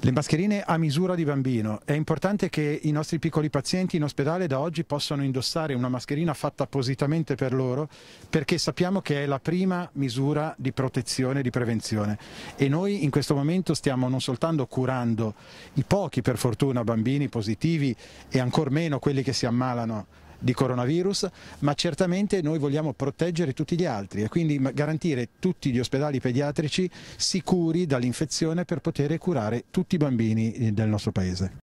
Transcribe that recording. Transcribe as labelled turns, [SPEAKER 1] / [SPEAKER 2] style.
[SPEAKER 1] Le mascherine a misura di bambino. È importante che i nostri piccoli pazienti in ospedale da oggi possano indossare una mascherina fatta appositamente per loro perché sappiamo che è la prima misura di protezione e di prevenzione. E noi in questo momento stiamo non soltanto curando i pochi per fortuna bambini positivi e ancor meno quelli che si ammalano di coronavirus, ma certamente noi vogliamo proteggere tutti gli altri e quindi garantire tutti gli ospedali pediatrici sicuri dall'infezione per poter curare tutti i bambini eh, del nostro paese.